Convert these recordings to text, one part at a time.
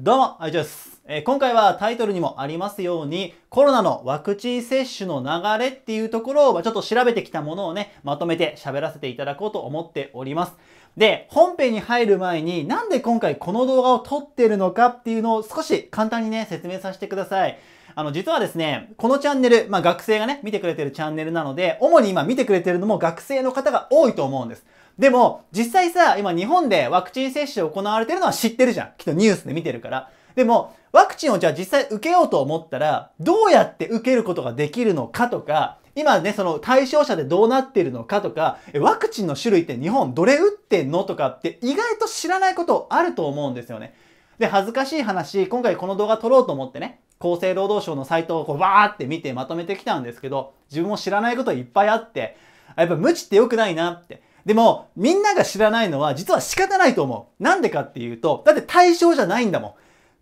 どうも、あいちです、えー、今回はタイトルにもありますように、コロナのワクチン接種の流れっていうところを、まあ、ちょっと調べてきたものをね、まとめて喋らせていただこうと思っております。で、本編に入る前に、なんで今回この動画を撮ってるのかっていうのを少し簡単にね、説明させてください。あの、実はですね、このチャンネル、まあ、学生がね、見てくれてるチャンネルなので、主に今見てくれてるのも学生の方が多いと思うんです。でも、実際さ、今日本でワクチン接種行われてるのは知ってるじゃん。きっとニュースで見てるから。でも、ワクチンをじゃあ実際受けようと思ったら、どうやって受けることができるのかとか、今ね、その対象者でどうなってるのかとか、ワクチンの種類って日本どれ打ってんのとかって意外と知らないことあると思うんですよね。で、恥ずかしい話、今回この動画撮ろうと思ってね、厚生労働省のサイトをこうバーって見てまとめてきたんですけど、自分も知らないこといっぱいあって、やっぱ無知って良くないなって。でも、みんなが知らないのは実は仕方ないと思う。なんでかっていうと、だって対象じゃないんだもん。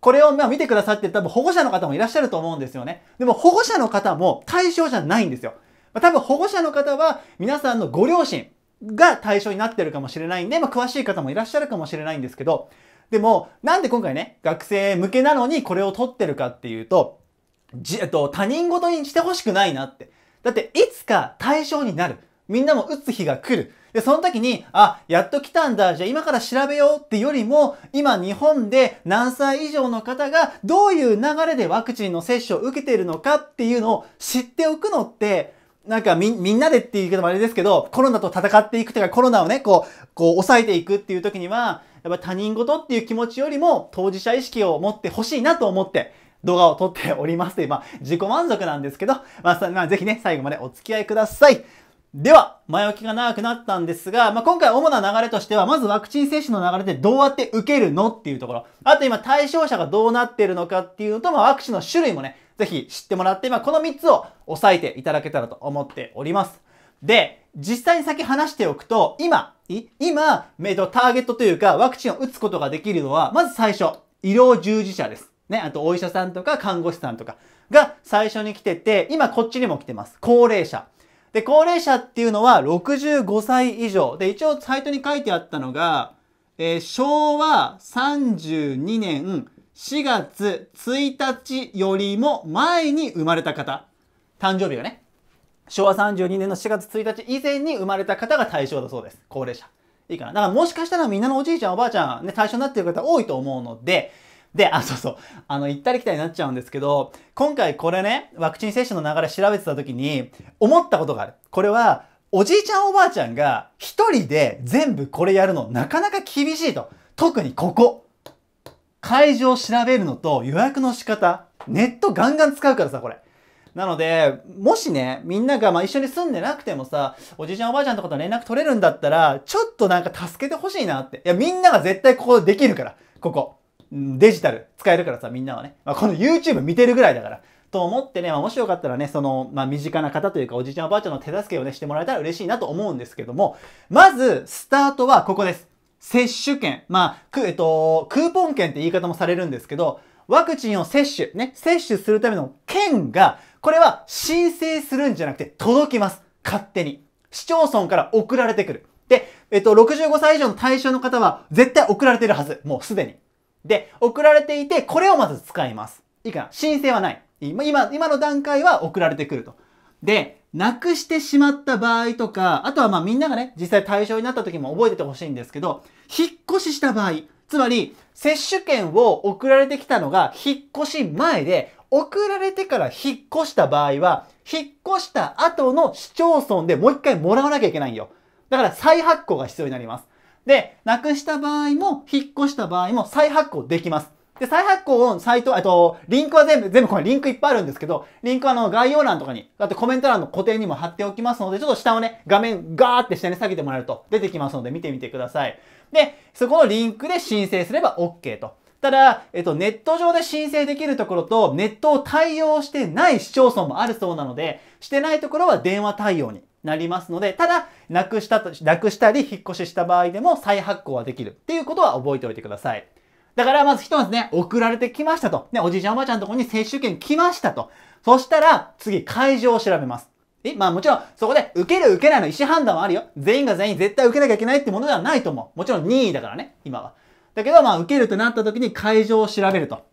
これをま見てくださってる多分保護者の方もいらっしゃると思うんですよね。でも保護者の方も対象じゃないんですよ。ま多分保護者の方は皆さんのご両親が対象になってるかもしれないんで、まあ、詳しい方もいらっしゃるかもしれないんですけど、でも、なんで今回ね、学生向けなのにこれを取ってるかっていうと、じ、えっと、他人事にしてほしくないなって。だって、いつか対象になる。みんなも打つ日が来る。で、その時に、あ、やっと来たんだ、じゃあ今から調べようってよりも、今日本で何歳以上の方がどういう流れでワクチンの接種を受けているのかっていうのを知っておくのって、なんかみ、みんなでっていうけどもあれですけど、コロナと戦っていくというか、コロナをね、こう、こう抑えていくっていう時には、やっぱ他人事っていう気持ちよりも当事者意識を持ってほしいなと思って、動画を撮っております今まあ、自己満足なんですけど、まあ、まあ、ぜひね、最後までお付き合いください。では、前置きが長くなったんですが、まあ、今回主な流れとしては、まずワクチン接種の流れでどうやって受けるのっていうところ。あと今、対象者がどうなってるのかっていうのと、まあ、ワクチンの種類もね、ぜひ知ってもらって、まあ、この3つを押さえていただけたらと思っております。で、実際に先話しておくと、今、今、えっと、ターゲットというか、ワクチンを打つことができるのは、まず最初、医療従事者です。ね、あとお医者さんとか看護師さんとかが最初に来てて、今こっちにも来てます。高齢者。で、高齢者っていうのは65歳以上。で、一応サイトに書いてあったのが、えー、昭和32年4月1日よりも前に生まれた方。誕生日がね。昭和32年の4月1日以前に生まれた方が対象だそうです。高齢者。いいかな。だからもしかしたらみんなのおじいちゃんおばあちゃんね、対象になってる方多いと思うので、で、あ、そうそう。あの、行ったり来たりになっちゃうんですけど、今回これね、ワクチン接種の流れ調べてた時に、思ったことがある。これは、おじいちゃんおばあちゃんが一人で全部これやるのなかなか厳しいと。特にここ。会場を調べるのと予約の仕方。ネットガンガン使うからさ、これ。なので、もしね、みんながまあ一緒に住んでなくてもさ、おじいちゃんおばあちゃんとかと連絡取れるんだったら、ちょっとなんか助けてほしいなって。いや、みんなが絶対ここできるから、ここ。デジタル使えるからさ、みんなはね。まあ、この YouTube 見てるぐらいだから。と思ってね、まあ、もしよかったらね、その、まあ、身近な方というか、おじいちゃんおばあちゃんの手助けをね、してもらえたら嬉しいなと思うんですけども、まず、スタートはここです。接種券。まあ、えっと、クーポン券って言い方もされるんですけど、ワクチンを接種、ね、接種するための券が、これは申請するんじゃなくて届きます。勝手に。市町村から送られてくる。で、えっと、65歳以上の対象の方は絶対送られてるはず。もうすでに。で、送られていて、これをまず使います。いいかな申請はない。今、今の段階は送られてくると。で、なくしてしまった場合とか、あとはまあみんながね、実際対象になった時も覚えててほしいんですけど、引っ越しした場合、つまり、接種券を送られてきたのが引っ越し前で、送られてから引っ越した場合は、引っ越した後の市町村でもう一回もらわなきゃいけないんよ。だから再発行が必要になります。で、なくした場合も、引っ越した場合も再発行できます。で、再発行をサイト、えっと、リンクは全部、全部これリンクいっぱいあるんですけど、リンクはあの概要欄とかに、だってコメント欄の固定にも貼っておきますので、ちょっと下をね、画面ガーって下に下げてもらえると出てきますので見てみてください。で、そこのリンクで申請すれば OK と。ただ、えっと、ネット上で申請できるところと、ネットを対応してない市町村もあるそうなので、してないところは電話対応に。なりますので、ただ、なくしたと、なくしたり引っ越しした場合でも再発行はできるっていうことは覚えておいてください。だからまずひとまずね、送られてきましたと。ね、おじいちゃんおばあちゃんのとこに接種券来ましたと。そしたら、次、会場を調べます。えまあもちろん、そこで受ける受けないの意思判断はあるよ。全員が全員絶対受けなきゃいけないってものではないと思う。もちろん任意だからね、今は。だけどまあ受けるってなった時に会場を調べると。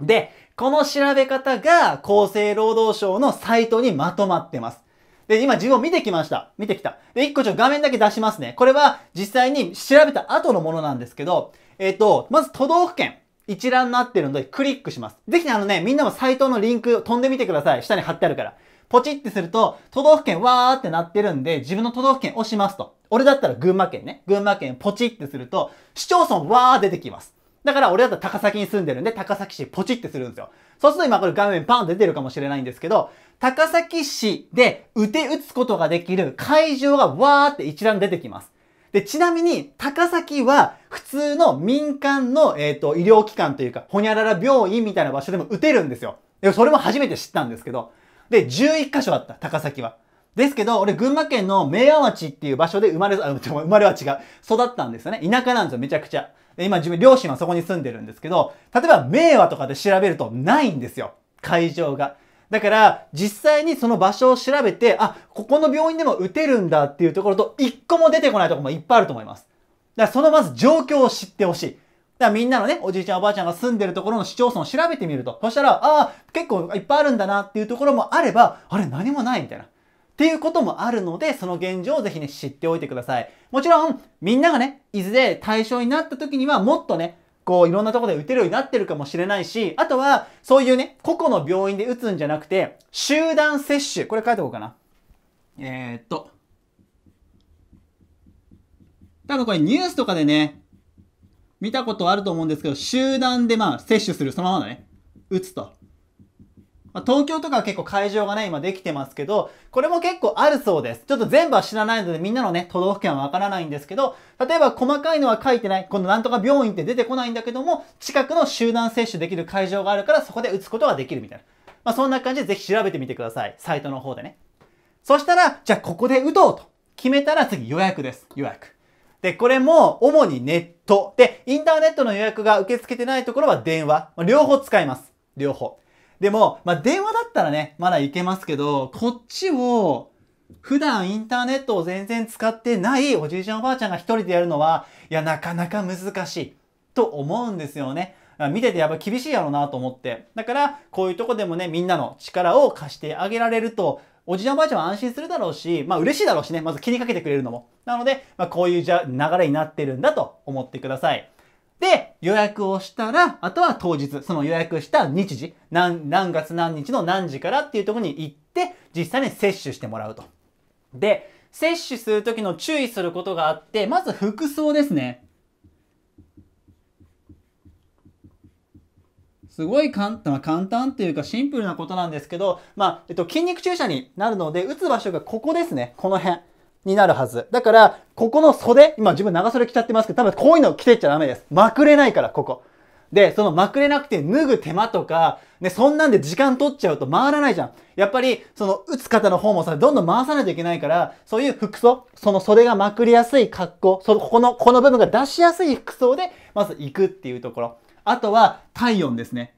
で、この調べ方が厚生労働省のサイトにまとまってます。で、今自分を見てきました。見てきた。で、一個ちょっと画面だけ出しますね。これは実際に調べた後のものなんですけど、えっ、ー、と、まず都道府県。一覧になってるのでクリックします。ぜひね、あのね、みんなもサイトのリンク飛んでみてください。下に貼ってあるから。ポチってすると、都道府県わーってなってるんで、自分の都道府県押しますと。俺だったら群馬県ね。群馬県ポチってすると、市町村わー出てきます。だから俺だったら高崎に住んでるんで、高崎市ポチってするんですよ。そうすると今これ画面パンって出てるかもしれないんですけど、高崎市で打て打つことができる会場がわーって一覧出てきます。で、ちなみに、高崎は普通の民間の、えっ、ー、と、医療機関というか、ほにゃらら病院みたいな場所でも打てるんですよ。で、それも初めて知ったんですけど。で、11箇所あった、高崎は。ですけど、俺、群馬県の明和町っていう場所で生まれ、あ、生まれは違う。育ったんですよね。田舎なんですよ、めちゃくちゃ。で、今、自分、両親はそこに住んでるんですけど、例えば、明和とかで調べるとないんですよ。会場が。だから、実際にその場所を調べて、あ、ここの病院でも打てるんだっていうところと、一個も出てこないところもいっぱいあると思います。だから、そのまず状況を知ってほしい。だからみんなのね、おじいちゃんおばあちゃんが住んでるところの市町村を調べてみると、そしたら、ああ、結構いっぱいあるんだなっていうところもあれば、あれ何もないみたいな。っていうこともあるので、その現状をぜひね、知っておいてください。もちろん、みんながね、いずれ対象になった時には、もっとね、こういろんなとこで打てるようになってるかもしれないし、あとはそういうね、個々の病院で打つんじゃなくて、集団接種。これ書いておこうかな。えー、っと。多分これニュースとかでね、見たことあると思うんですけど、集団でまあ接種する、そのままだね、打つと。まあ、東京とかは結構会場がね、今できてますけど、これも結構あるそうです。ちょっと全部は知らないので、みんなのね、都道府県はわからないんですけど、例えば細かいのは書いてない、このなんとか病院って出てこないんだけども、近くの集団接種できる会場があるから、そこで打つことができるみたいな。まあ、そんな感じでぜひ調べてみてください。サイトの方でね。そしたら、じゃあここで打とうと決めたら次予約です。予約。で、これも主にネット。で、インターネットの予約が受け付けてないところは電話。両方使います。両方。でも、まあ、電話だったらね、まだいけますけど、こっちを、普段インターネットを全然使ってないおじいちゃんおばあちゃんが一人でやるのは、いや、なかなか難しいと思うんですよね。見ててやっぱ厳しいやろうなと思って。だから、こういうとこでもね、みんなの力を貸してあげられると、おじいちゃんおばあちゃんは安心するだろうし、まあ嬉しいだろうしね、まず気にかけてくれるのも。なので、まあこういうじゃ流れになってるんだと思ってください。で、予約をしたら、あとは当日、その予約した日時、何、何月何日の何時からっていうところに行って、実際に接種してもらうと。で、接種する時の注意することがあって、まず服装ですね。すごい簡単、簡単っていうかシンプルなことなんですけど、まあ、えっと、筋肉注射になるので、打つ場所がここですね。この辺。になるはず。だから、ここの袖、今自分長袖着ちゃってますけど、多分こういうの着てっちゃダメです。まくれないから、ここ。で、そのまくれなくて脱ぐ手間とか、ね、そんなんで時間取っちゃうと回らないじゃん。やっぱり、その打つ方の方もさ、どんどん回さないといけないから、そういう服装、その袖がまくりやすい格好、その、ここの、この部分が出しやすい服装で、まず行くっていうところ。あとは、体温ですね。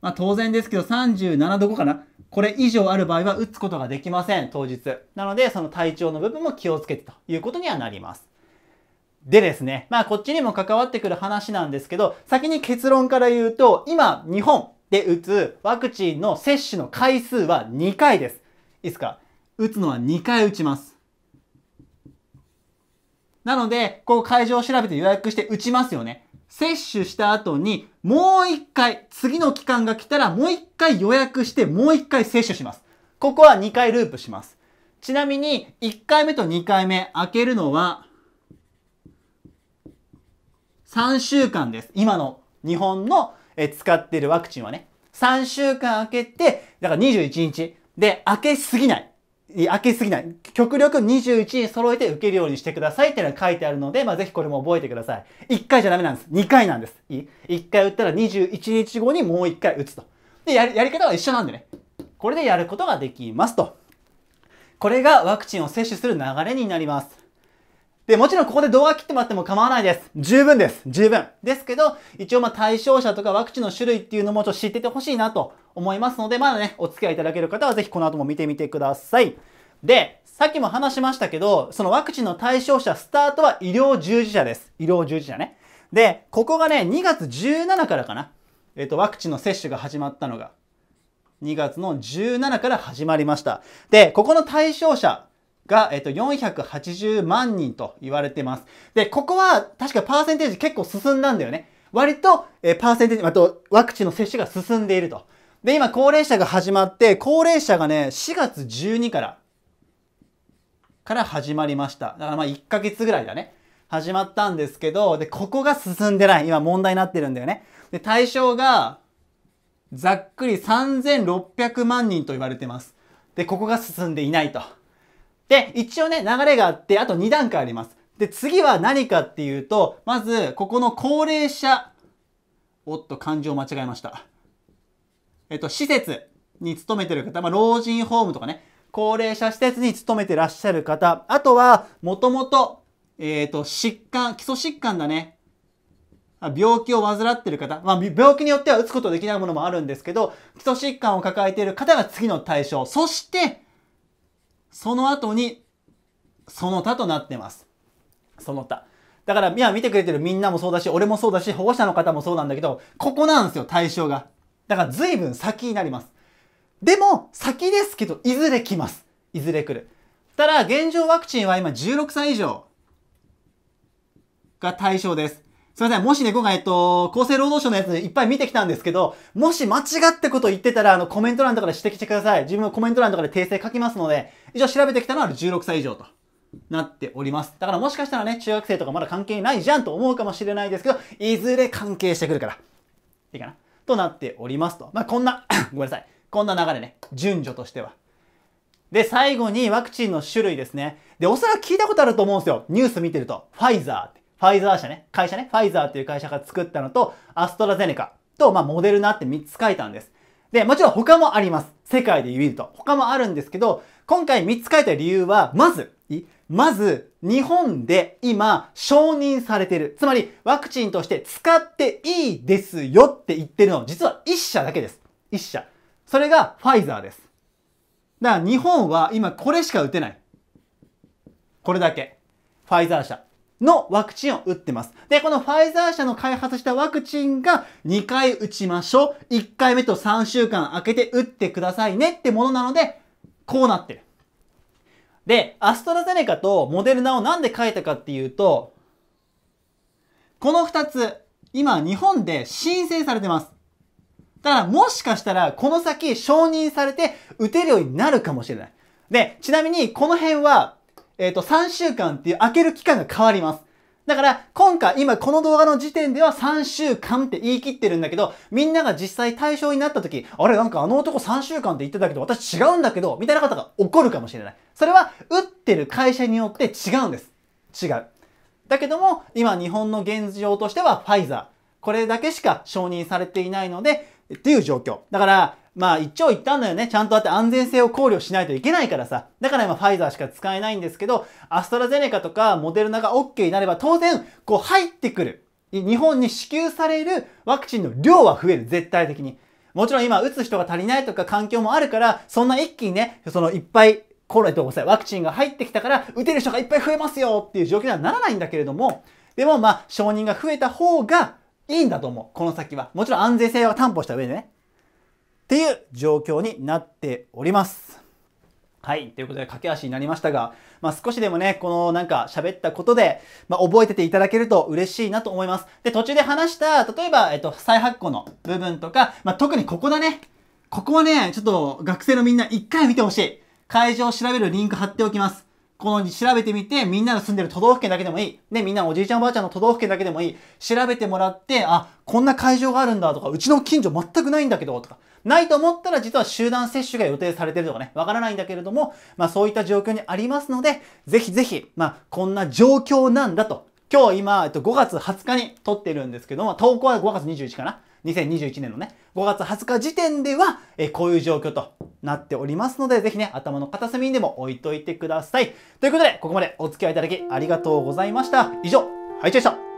まあ当然ですけど、37度5かなこれ以上ある場合は打つことができません、当日。なので、その体調の部分も気をつけてということにはなります。でですね、まあこっちにも関わってくる話なんですけど、先に結論から言うと、今、日本で打つワクチンの接種の回数は2回です。いいですか打つのは2回打ちます。なので、こう会場を調べて予約して打ちますよね。接種した後に、もう一回、次の期間が来たら、もう一回予約して、もう一回接種します。ここは2回ループします。ちなみに、1回目と2回目開けるのは、3週間です。今の日本の使っているワクチンはね。3週間開けて、だから21日。で、開けすぎない。開けすぎない。極力21に揃えて受けるようにしてくださいっていうのが書いてあるので、まあ、ぜひこれも覚えてください。1回じゃダメなんです。2回なんです。いい ?1 回打ったら21日後にもう1回打つと。で、やり、やり方は一緒なんでね。これでやることができますと。これがワクチンを接種する流れになります。で、もちろんここで動画切ってもらっても構わないです。十分です。十分。ですけど、一応まあ対象者とかワクチンの種類っていうのもちょっと知っててほしいなと思いますので、まだね、お付き合いいただける方はぜひこの後も見てみてください。で、さっきも話しましたけど、そのワクチンの対象者スタートは医療従事者です。医療従事者ね。で、ここがね、2月17からかな。えっ、と、ワクチンの接種が始まったのが、2月の17から始まりました。で、ここの対象者が、えっ、と、480万人と言われてます。で、ここは確かパーセンテージ結構進んだんだよね。割と、えー、パーセンテージ、あと、ワクチンの接種が進んでいると。で、今、高齢者が始まって、高齢者がね、4月12から、から始まりました。だからまあ、1ヶ月ぐらいだね。始まったんですけど、で、ここが進んでない。今、問題になってるんだよね。で、対象が、ざっくり3600万人と言われてます。で、ここが進んでいないと。で、一応ね、流れがあって、あと2段階あります。で、次は何かっていうと、まず、ここの高齢者、おっと、漢字を間違えました。えっと、施設に勤めてる方、まあ、老人ホームとかね、高齢者施設に勤めてらっしゃる方、あとは、もともと、えっ、と、疾患、基礎疾患だね。病気を患ってる方、まあ、病気によっては打つことできないものもあるんですけど、基礎疾患を抱えている方が次の対象。そして、その後に、その他となってます。その他。だから、今見てくれてるみんなもそうだし、俺もそうだし、保護者の方もそうなんだけど、ここなんですよ、対象が。だから随分先になります。でも、先ですけど、いずれ来ます。いずれ来る。ただ、現状ワクチンは今16歳以上が対象です。すいません。もしね、今回、えっと、厚生労働省のやついっぱい見てきたんですけど、もし間違ってこと言ってたら、あの、コメント欄とかで指摘してください。自分のコメント欄とかで訂正書きますので、以上調べてきたのは16歳以上となっております。だからもしかしたらね、中学生とかまだ関係ないじゃんと思うかもしれないですけど、いずれ関係してくるから。いいかなとなっておりますと。まあ、こんな ごめんなさい。こんな流れね。順序としては。で、最後にワクチンの種類ですね。で、おそらく聞いたことあると思うんですよ。ニュース見てると。ファイザーって。ファイザー社ね。会社ね。ファイザーっていう会社が作ったのと、アストラゼネカと、まあ、モデルナって3つ書いたんです。で、もちろん他もあります。世界で言うると。他もあるんですけど、今回3つ書いた理由は、まず、まず、日本で今、承認されてる。つまり、ワクチンとして使っていいですよって言ってるの、実は1社だけです。1社。それがファイザーです。だから日本は今これしか打てない。これだけ。ファイザー社のワクチンを打ってます。で、このファイザー社の開発したワクチンが2回打ちましょう。1回目と3週間空けて打ってくださいねってものなので、こうなってる。で、アストラゼネカとモデルナをなんで書いたかっていうと、この二つ、今日本で申請されてます。ただもしかしたらこの先承認されて打てるようになるかもしれない。で、ちなみにこの辺は、えっ、ー、と、3週間っていう開ける期間が変わります。だから、今回、今この動画の時点では3週間って言い切ってるんだけど、みんなが実際対象になった時、あれなんかあの男3週間って言ってたけど、私違うんだけど、みたいな方が怒るかもしれない。それは、打ってる会社によって違うんです。違う。だけども、今日本の現状としては、ファイザー。これだけしか承認されていないので、っていう状況。だから、まあ一言ったんだよね。ちゃんとあって安全性を考慮しないといけないからさ。だから今ファイザーしか使えないんですけど、アストラゼネカとかモデルナが OK になれば当然、こう入ってくる。日本に支給されるワクチンの量は増える。絶対的に。もちろん今打つ人が足りないとか環境もあるから、そんな一気にね、そのいっぱいコロナとごめんワクチンが入ってきたから、打てる人がいっぱい増えますよっていう状況にはならないんだけれども、でもまあ、承認が増えた方がいいんだと思う。この先は。もちろん安全性は担保した上でね。っていう状況になっております。はい。ということで、駆け足になりましたが、まあ、少しでもね、このなんか喋ったことで、まあ、覚えてていただけると嬉しいなと思います。で、途中で話した、例えば、えっと、再発行の部分とか、まあ、特にここだね。ここはね、ちょっと学生のみんな一回見てほしい。会場を調べるリンク貼っておきます。この調べてみて、みんなの住んでる都道府県だけでもいい。ね、みんなおじいちゃんおばあちゃんの都道府県だけでもいい。調べてもらって、あ、こんな会場があるんだとか、うちの近所全くないんだけど、とか、ないと思ったら実は集団接種が予定されてるとかね、わからないんだけれども、まあそういった状況にありますので、ぜひぜひ、まあこんな状況なんだと、今日今、えっと、5月20日に撮ってるんですけども、投稿は5月21日かな。2021年のね、5月20日時点では、えこういう状況となっておりますので、ぜひね、頭の片隅にでも置いといてください。ということで、ここまでお付き合いいただきありがとうございました。以上、ハイチェイでした。